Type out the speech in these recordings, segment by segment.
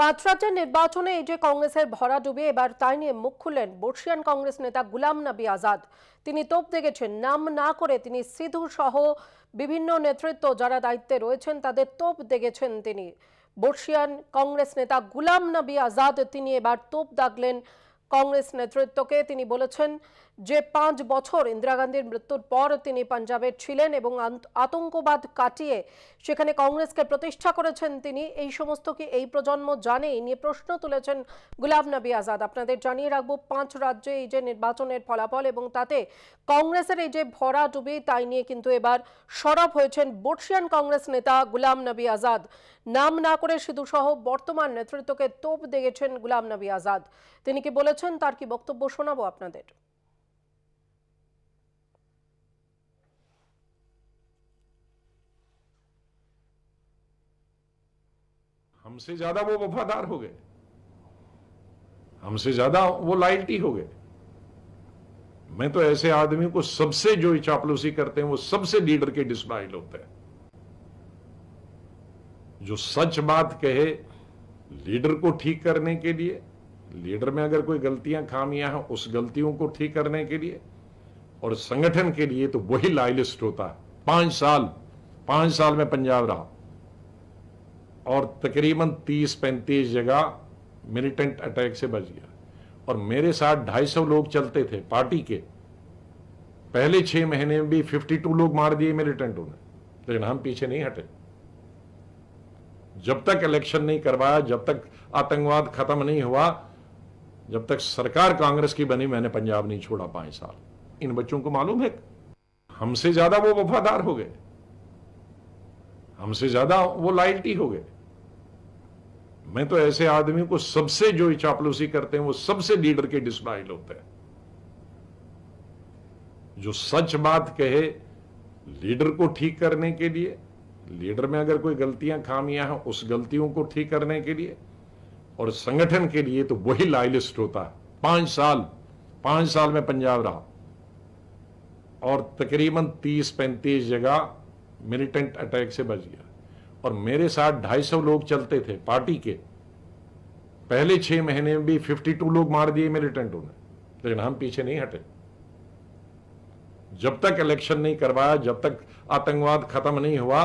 পাঁচ রাজ্যের নির্বাচনে এই যে কংগ্রেসের ভরা ডুবে এবার তাই নিয়ে মুখ খুললেন বর্ষিয়ান কংগ্রেস নেতা গুলাম নবী আজাদ তিনি তোপ দেখেছেন নাম না করে তিনি সিধু সহ বিভিন্ন নেতৃত্ব যারা দায়িত্বে রয়েছেন তাদের তোপ দেখেছেন তিনি বর্ষিয়ান কংগ্রেস নেতা গুলাম নবী আজাদ তিনি এবার তোপ দাগলেন কংগ্রেস নেতৃত্বকে তিনি বলেছেন যে পাঁচ বছর ইন্দিরা গান্ধীর মৃত্যুর পর তিনি পাঞ্জাবে ছিলেন এবং আতঙ্কবাদ কাটিয়ে সেখানে কংগ্রেসকে প্রতিষ্ঠা করেছেন তিনি এই সমস্ত কি এই প্রজন্ম জানে এই নিয়ে প্রশ্ন তুলেছেন গুলাম নবী আজাদ আপনাদের জানিয়ে রাখবো পাঁচ রাজ্যে এই যে নির্বাচনের ফলাফল এবং তাতে কংগ্রেসের এই যে ভরা ডুবি তাই নিয়ে কিন্তু এবার সরব হয়েছেন বর্ষিয়ান কংগ্রেস নেতা গুলাম নবী আজাদ নাম না করে সিধুসহ বর্তমান নেতৃত্বকে তোপ দেখেছেন গুলাম নবী আজাদ তিনি কি বলেছেন করেছেন তার কি বক্তব্য শোনাবো আপনাদের हमसे ज्यादा वो वफादार हो गए हमसे ज्यादा वो लायल्टी हो गए मैं तो ऐसे आदमी को सबसे जो चापलूसी करते हैं वो सबसे लीडर के डिसलाइल होते हैं जो सच बात कहे लीडर को ठीक करने के लिए लीडर में अगर कोई गलतियां खामियां हैं उस गलतियों को ठीक करने के लिए और संगठन के लिए तो वही लाइलिस्ट होता है पांच साल पांच साल में पंजाब रहा और तकरीबन तीस पैंतीस जगह मिलिटेंट अटैक से बच गया और मेरे साथ ढाई सौ लोग चलते थे पार्टी के पहले छह महीने में भी फिफ्टी टू लोग मार दिए मिलिटेंटों ने लेकिन हम पीछे नहीं हटे जब तक इलेक्शन नहीं करवाया जब तक आतंकवाद खत्म नहीं हुआ जब तक सरकार कांग्रेस की बनी मैंने पंजाब नहीं छोड़ा पांच साल इन बच्चों को मालूम है हमसे ज़्यादा वो वफादार हो गए हमसे ज़्यादा वो लायल्टी हो गए मैं तो ऐसे आदमी को सबसे जो चापलूसी करते हैं वो सबसे लीडर के डिसलाइल होते हैं जो सच बात कहे लीडर को ठीक करने के लिए लीडर में अगर कोई गलतियां खामियां हैं उस गलतियों को ठीक करने के लिए और संगठन के लिए तो वही लाइलिस्ट होता है पांच साल पांच साल में पंजाब रहा और तकरीबन तीस पैंतीस जगह मिलिटेंट अटैक से बच गया और मेरे साथ ढाई सौ लोग चलते थे पार्टी के पहले छह महीने में भी फिफ्टी टू लोग मार दिए मिलिटेंटों ने लेकिन हम पीछे नहीं हटे जब तक इलेक्शन नहीं करवाया जब तक आतंकवाद खत्म नहीं हुआ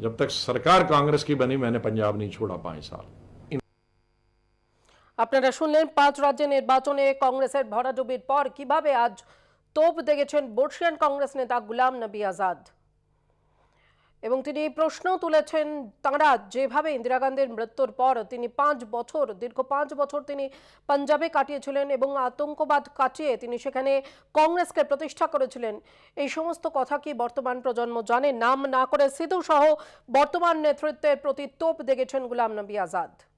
जब तक सरकार कांग्रेस की बनी मैंने पंजाब नहीं छोड़ा पांच साल আপনারা শুনলেন পাঁচ রাজ্যে নির্বাচনে কংগ্রেসের ভরাডুবির পর কিভাবে আজ তোপ দেখেছেন বর্ষিয়ান কংগ্রেস নেতা গুলাম নবী আজাদ এবং তিনি প্রশ্ন তুলেছেন তাঁরা যেভাবে ইন্দিরা গান্ধীর মৃত্যুর পর তিনি পাঁচ বছর দীর্ঘ পাঁচ বছর তিনি পাঞ্জাবে কাটিয়েছিলেন এবং আতঙ্কবাদ কাটিয়ে তিনি সেখানে কংগ্রেসকে প্রতিষ্ঠা করেছিলেন এই সমস্ত কথা কি বর্তমান প্রজন্ম জানে নাম না করে সিধু সহ বর্তমান নেতৃত্বের প্রতি তোপ দেখেছেন গুলাম নবী আজাদ